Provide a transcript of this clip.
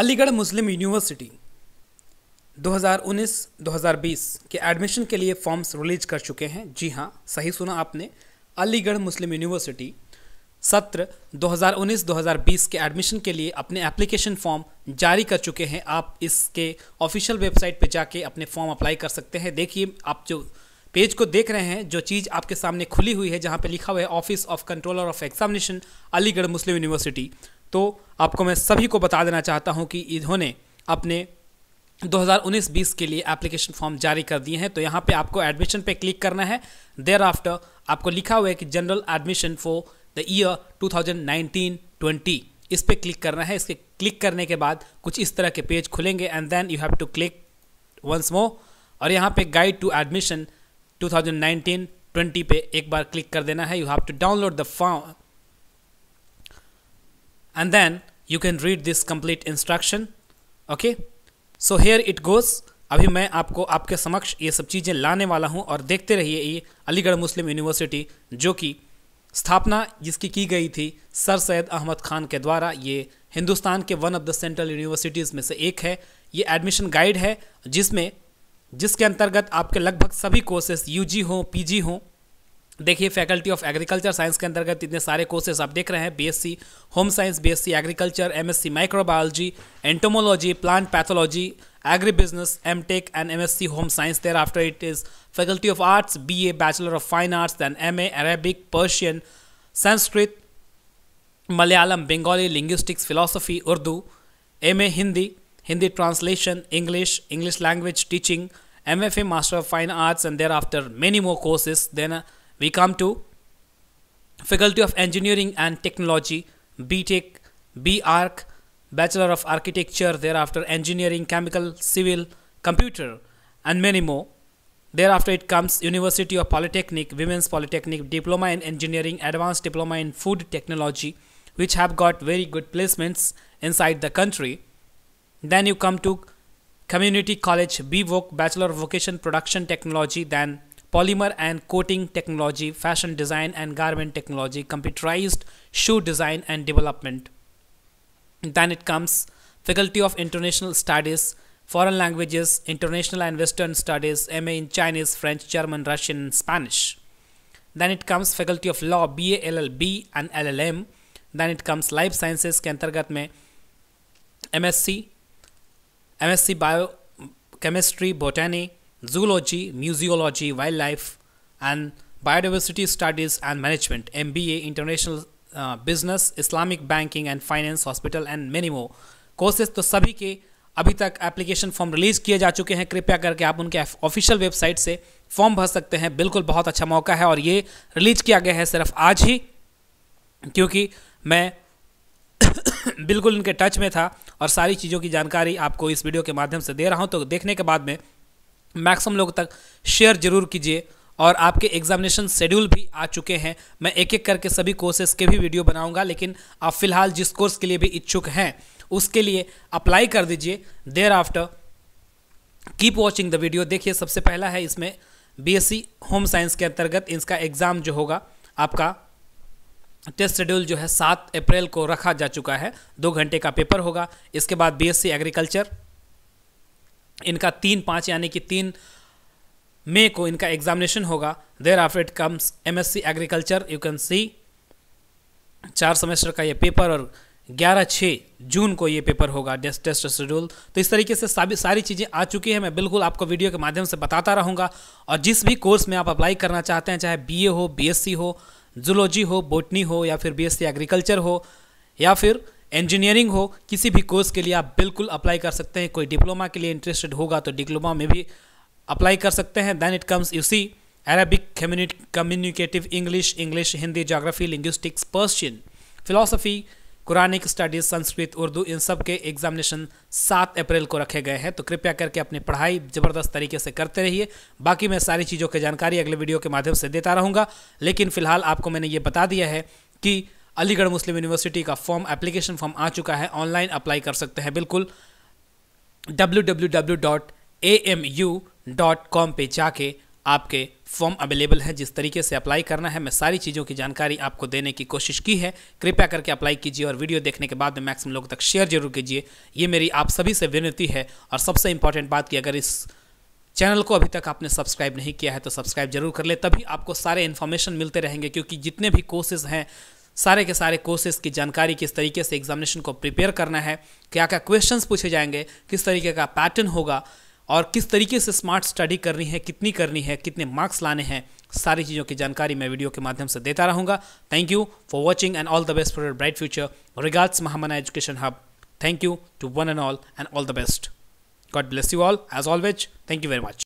Aligarh Muslim university 2019-2020 के admission के लिए फॉर्म्स रिलीज कर चुके हैं जी हाँ सही सुना आपने अलीगढ़ मुस्लिम यूनिवर्सिटी सत्र 2019-2020 के एडमिशन के लिए अपने एप्लीकेशन फॉर्म जारी कर चुके हैं आप इसके ऑफिशियल वेबसाइट पर जाके अपने फॉर्म अप्लाई कर सकते हैं देखिए आप जो पेज को देख रहे हैं जो चीज़ आपके सामने खुली हुई है जहाँ पे लिखा हुआ है office of controller of examination Aligarh Muslim University तो आपको मैं सभी को बता देना चाहता हूँ कि इन्होंने अपने 2019-20 के लिए एप्लीकेशन फॉर्म जारी कर दिए हैं तो यहाँ पे आपको एडमिशन पे क्लिक करना है देयर आफ्टर आपको लिखा हुआ है कि general admission for the year 2019-20 इस पर क्लिक करना है इसके क्लिक करने के बाद कुछ इस तरह के पेज खुलेंगे and then you have to click once more और यहाँ पे गाइड टू एडमिशन 2019-20 पे एक बार क्लिक कर देना है you have to download the form and then you can read this complete instruction okay so here it goes अभी मैं आपको आपके समक्ष ये सब चीज़ें लाने वाला हूँ और देखते रहिए ये अलीगढ़ मुस्लिम यूनिवर्सिटी जो कि स्थापना जिसकी की गई थी सर सैद अहमद खान के द्वारा ये हिंदुस्तान के one of the central universities में से एक है ये एडमिशन गाइड है जिसमें जिसके अंतर्गत आपके लगभग सभी कोर्सेस यूजी हों पीजी हों देखिए फैकल्टी ऑफ एग्रीकल्चर साइंस के अंतर्गत इतने सारे कोर्सेज आप देख रहे हैं BSc home science BSc agriculture MSc microbiology entomology plant pathology agri business M tech and M S C home science thereafter it is faculty of arts B A bachelor of fine arts then M A Arabic Persian Sanskrit Malayalam Bengali linguistics philosophy Urdu M A Hindi Hindi translation English English language teaching M F A master of fine arts and thereafter many more courses then we come to Faculty of Engineering and Technology, BTech, BArch, Bachelor of Architecture, thereafter Engineering, Chemical, Civil, Computer, and many more. Thereafter it comes University of Polytechnic, Women's Polytechnic, Diploma in Engineering, Advanced Diploma in Food Technology, which have got very good placements inside the country. Then you come to Community College, BVOC, Bachelor of Vocation Production Technology, then polymer and coating technology, fashion design and garment technology, computerized shoe design and development. then it comes Faculty of International Studies, Foreign Languages, International and Western Studies, MA in Chinese, French, German, Russian, and Spanish. Then it comes Faculty of Law, BA, LLB, and LLM. Then it comes Life Sciences के अंतर्गत में MSc, MSc Biochemistry, Botany, zoology, museology, wildlife, and biodiversity studies and management, MBA, international uh, business, Islamic banking and finance, hospital, and many more courses तो सभी के अभी तक application form release किए जा चुके हैं कृपया करके आप उनके ऑफिशियल वेबसाइट से फॉर्म भर सकते हैं बिल्कुल बहुत अच्छा मौका है और ये रिलीज किया गया है सिर्फ आज ही क्योंकि मैं बिल्कुल इनके टच में था और सारी चीज़ों की जानकारी आपको इस वीडियो के माध्यम से दे रहा हूँ तो देखने के बाद में मैक्सिमम लोग तक शेयर जरूर कीजिए और आपके एग्जामिनेशन शेड्यूल भी आ चुके हैं मैं एक एक करके सभी कोर्सेज के भी वीडियो बनाऊंगा लेकिन आप फिलहाल जिस कोर्स के लिए भी इच्छुक हैं उसके लिए अप्लाई कर दीजिए thereafter keep watching the video देखिए सबसे पहला है इसमें बीएससी होम साइंस के अंतर्गत इसका एग्ज़ाम जो होगा आपका टेस्ट शेड्यूल जो है सात अप्रैल को रखा जा चुका है दो घंटे का पेपर होगा इसके बाद बीएससी एग्रीकल्चर इनका तीन पाँच यानी कि तीन मई को इनका एग्जामिनेशन होगा thereafter it comes M S C agriculture you can see चार सेमेस्टर का ये पेपर और ग्यारह छः जून को ये पेपर होगा डेस्ट टेस्ट शेड्यूल तो इस तरीके से सभी सारी चीज़ें आ चुकी हैं मैं बिल्कुल आपको वीडियो के माध्यम से बताता रहूँगा और जिस भी कोर्स में आप अप्लाई करना चाहते हैं चाहे बीए हो बीएससी हो जुलॉजी हो बोटनी हो या फिर बीएससी एग्रीकल्चर हो या फिर इंजीनियरिंग हो किसी भी कोर्स के लिए आप बिल्कुल अप्लाई कर सकते हैं कोई डिप्लोमा के लिए इंटरेस्टेड होगा तो डिप्लोमा में भी अप्लाई कर सकते हैं then it comes you see Arabic communicative English English Hindi geography linguistics Persian philosophy Quranic studies Sanskrit Urdu इन सब के एग्जामिनेशन सात अप्रैल को रखे गए हैं तो कृपया करके अपनी पढ़ाई ज़बरदस्त तरीके से करते रहिए बाकी मैं सारी चीज़ों की जानकारी अगले वीडियो के माध्यम से देता रहूँगा लेकिन फ़िलहाल आपको मैंने ये बता दिया है कि अलीगढ़ मुस्लिम यूनिवर्सिटी का फॉर्म एप्लीकेशन फॉर्म आ चुका है ऑनलाइन अप्लाई कर सकते हैं बिल्कुल W W W dot A M U dot com पर जाके आपके फॉर्म अवेलेबल हैं जिस तरीके से अप्लाई करना है मैं सारी चीज़ों की जानकारी आपको देने की कोशिश की है कृपया करके अप्लाई कीजिए और वीडियो देखने के बाद में मैक्सिमम लोगों तक शेयर जरूर कीजिए ये मेरी आप सभी से विनती है और सबसे इंपॉर्टेंट बात कि अगर इस चैनल को अभी तक आपने सब्सक्राइब नहीं किया है तो सब्सक्राइब जरूर कर ले तभी आपको सारे इन्फॉर्मेशन मिलते रहेंगे क्योंकि जितने भी कोर्सेज हैं सारे के सारे कोर्सेज की जानकारी किस तरीके से एग्जामिनेशन को प्रिपेयर करना है क्या क्या क्वेश्चन पूछे जाएंगे किस तरीके का पैटर्न होगा और किस तरीके से स्मार्ट स्टडी करनी है कितनी करनी है कितने मार्क्स लाने हैं सारी चीज़ों की जानकारी मैं वीडियो के माध्यम से देता रहूँगा thank you for watching and all the best for bright future regards Mahamana education hub thank you to one and all and all the best God bless you all as always thank you very much